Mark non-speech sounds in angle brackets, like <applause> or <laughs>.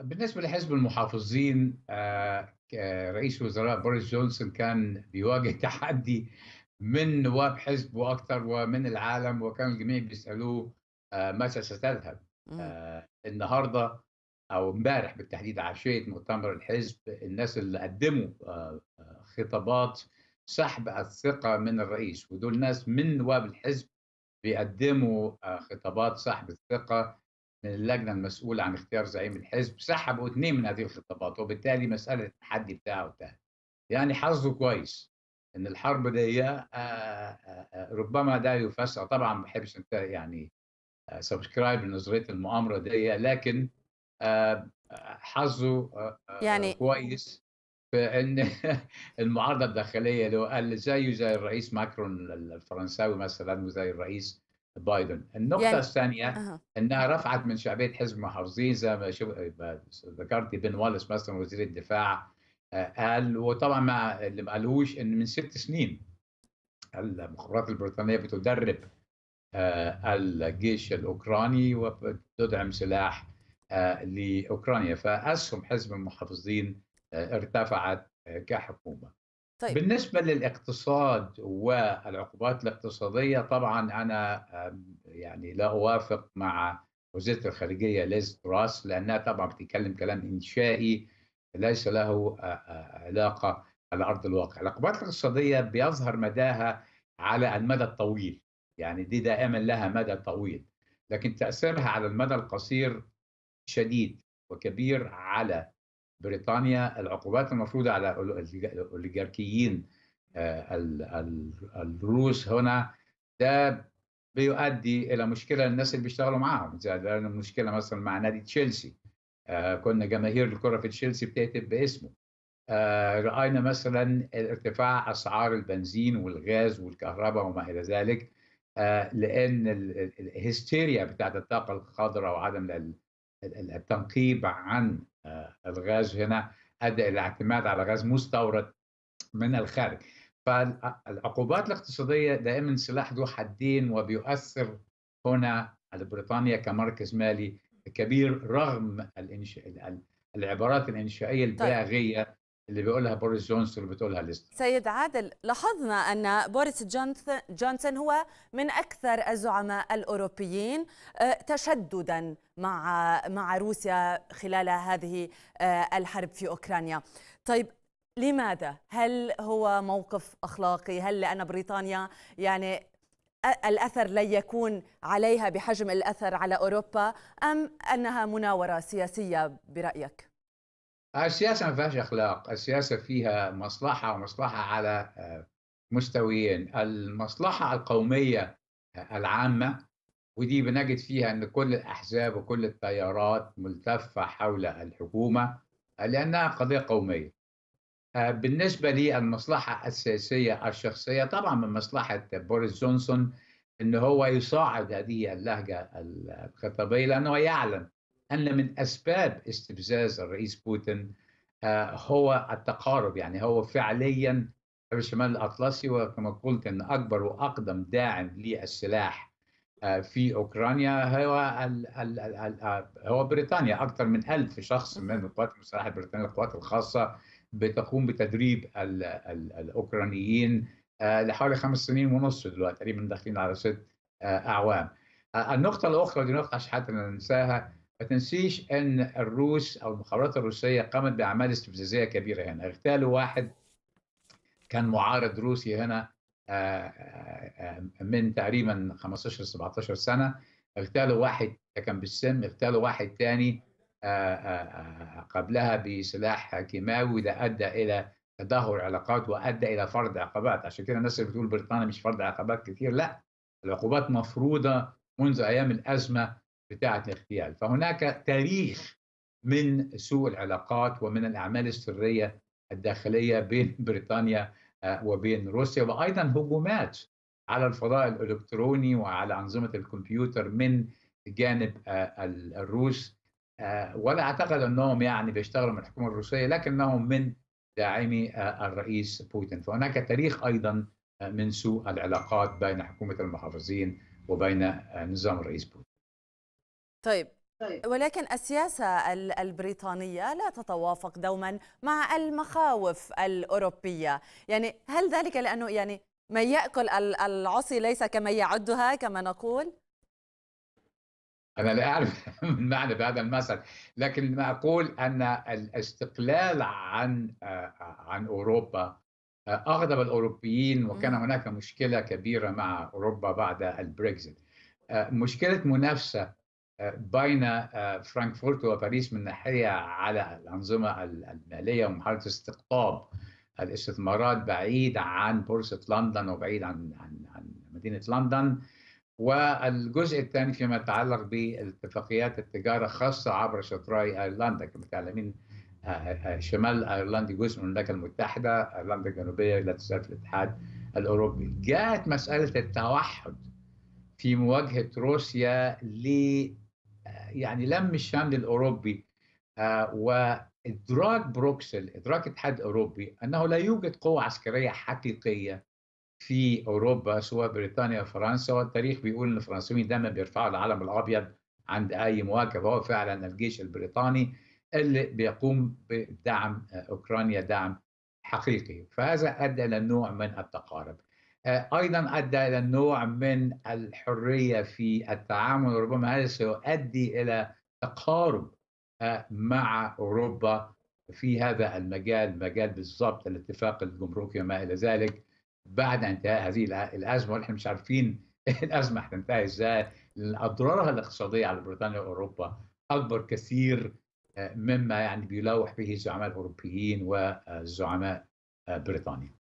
بالنسبه لحزب المحافظين آه، رئيس الوزراء بوريس جونسون كان بيواجه <laughs> تحدي من نواب حزب واكثر ومن العالم وكان الجميع بيسالوه آه، متى ستذهب آه، النهارده او امبارح بالتحديد عشيه مؤتمر الحزب الناس اللي قدموا خطابات سحب الثقه من الرئيس ودول ناس من نواب الحزب بيقدموا خطابات سحب الثقه من اللجنه المسؤوله عن اختيار زعيم الحزب سحبوا اثنين من هذه الخطابات وبالتالي مساله التحدي بتاعه ده يعني حظه كويس ان الحرب دي آه، آه، آه، ربما ده يفسر طبعا ما بحبش انت يعني سبسكرايب لنظريه المؤامره دي لكن حظه يعني كويس في ان <laughs> المعارضه الداخليه اللي هو قال زيه زي الرئيس ماكرون الفرنساوي مثلا وزي الرئيس بايدن النقطة يعني... الثانية أه. أنها رفعت من شعبية حزب محافظين زي ما شو... ذكرت بن والس مثلا وزير الدفاع آه، قال وطبعا ما اللي ما قالوش ان من ست سنين المخابرات البريطانيه بتدرب آه، الجيش الاوكراني وبتدعم سلاح آه، لاوكرانيا فاسهم حزب المحافظين ارتفعت كحكومه طيب. بالنسبة للاقتصاد والعقوبات الاقتصادية طبعا أنا يعني لا أوافق مع وزيرة الخارجية ليز راس لأنها طبعا بتتكلم كلام إنشائي ليس له علاقة على أرض الواقع العقوبات الاقتصادية بيظهر مداها على المدى الطويل يعني دي دائما لها مدى طويل لكن تأثيرها على المدى القصير شديد وكبير على بريطانيا العقوبات المفروضة على الأوليغاركيين آه، الروس هنا ده بيؤدي إلى مشكلة للناس اللي بيشتغلوا معاهم زي المشكلة مثلا مع نادي تشيلسي آه، كنا جماهير الكرة في تشيلسي بتكتب باسمه آه، رأينا مثلا ارتفاع أسعار البنزين والغاز والكهرباء وما إلى ذلك لأن الهستيريا بتاعت الطاقة الخضراء وعدم التنقيب عن آه، الغاز هنا ادى الى الاعتماد على غاز مستورد من الخارج فالعقوبات الاقتصاديه دائما سلاح ذو حدين وبيؤثر هنا على بريطانيا كمركز مالي كبير رغم العبارات الانشائيه طيب. الباغيه اللي بيقولها بوريس جونسون اللي بتقولها ليست سيد عادل لاحظنا أن بوريس جونسون هو من أكثر الزعماء الأوروبيين آه، تشددا مع مع روسيا خلال هذه آه، الحرب في أوكرانيا طيب لماذا؟ هل هو موقف أخلاقي؟ هل لأن بريطانيا يعني الأثر لن يكون عليها بحجم الأثر على أوروبا أم أنها مناورة سياسية برأيك؟ السياسة ما فيهاش أخلاق السياسة فيها مصلحة ومصلحة على آه، مستويين المصلحة القومية آه، العامة ودي بنجد فيها أن كل الأحزاب وكل التيارات ملتفة حول الحكومة لأنها قضية قومية آه، بالنسبة للمصلحة السياسية الشخصية طبعا من مصلحة بوريس جونسون أن هو يصاعد هذه اللهجة الخطابية لأنه يعلم ان من اسباب استفزاز الرئيس بوتين آه، هو التقارب يعني هو فعليا الشمال الاطلسي وكما قلت ان اكبر واقدم داعم للسلاح آه، في اوكرانيا هو الـ الـ الـ آه، هو بريطانيا اكثر من ألف شخص من القوات المسلحه البريطانيه القوات الخاصه بتقوم بتدريب الـ الـ الاوكرانيين لحوالي خمس سنين ونص دلوقتي تقريبا داخلين على ست اعوام النقطه الاخرى دي نقطه حتى ننساها ما تنسيش ان الروس او المخابرات الروسيه قامت باعمال استفزازيه كبيره هنا اغتالوا واحد كان معارض روسي هنا آه، آه، آه، من تقريبا 15 17 سنه اغتالوا واحد كان بالسم اغتالوا واحد ثاني قبلها بسلاح كيماوي ده ادى الى تدهور علاقات وادى الى فرض عقبات عشان كده الناس اللي بتقول بريطانيا مش فرض عقبات كثير لا العقوبات مفروضه منذ ايام الازمه بتاعة الاغتيال فهناك تاريخ من سوء العلاقات ومن الأعمال السرية الداخلية بين <laughs> بريطانيا آه، وبين روسيا وأيضا هجومات على الفضاء الإلكتروني وعلى أنظمة الكمبيوتر من جانب آه، الروس آه، ولا أعتقد أنهم يعني بيشتغلوا من الحكومة الروسية لكنهم من داعمي الرئيس بوتين فهناك تاريخ أيضا من سوء العلاقات بين حكومة المحافظين وبين نظام الرئيس بوتين طيب،, طيب ولكن السياسة البريطانية لا تتوافق دوما مع المخاوف الأوروبية يعني هل ذلك لأنه يعني من يأكل العصي ليس كمن يعدها كما نقول؟ أنا لا أعرف المعنى <laughs> بهذا المثل لكن ما أقول أن الاستقلال عن آه، عن أوروبا آه، أغضب الأوروبيين وكان هناك مشكلة كبيرة مع أوروبا بعد البريكزيت آه، مشكلة منافسة بين آه، فرانكفورت وباريس من ناحية على الأنظمة المالية ومحاولة استقطاب الاستثمارات بعيد عن بورصة لندن وبعيد عن عن, عن مدينة لندن والجزء الثاني فيما يتعلق بالاتفاقيات التجارة خاصة عبر شطراي أيرلندا كما تعلمين آه، آه، شمال ايرلندا جزء من المملكة المتحدة أيرلندا الجنوبية لا تزال في الاتحاد الأوروبي جاءت مسألة التوحد في مواجهة روسيا ل يعني لم الشمل الاوروبي آه، وادراك بروكسل ادراك الاتحاد الاوروبي انه لا يوجد قوه عسكريه حقيقيه في اوروبا سواء بريطانيا وفرنسا والتاريخ بيقول ان الفرنسيين دايما بيرفعوا العلم الابيض عند اي مواجهه وهو فعلا الجيش البريطاني اللي بيقوم بدعم آه، اوكرانيا دعم حقيقي فهذا ادى الى نوع من التقارب آه، ايضا ادى الى نوع من الحريه في التعامل وربما هذا سيؤدي الى تقارب آه، مع اوروبا في هذا المجال مجال بالضبط الاتفاق الجمركي وما الى ذلك بعد انتهاء هذه الازمه ونحن مش عارفين <laughs> الازمه هتنتهي ازاي اضرارها الاقتصاديه على بريطانيا واوروبا اكبر كثير آه، مما يعني بيلوح به الزعماء الاوروبيين وزعماء بريطانيا.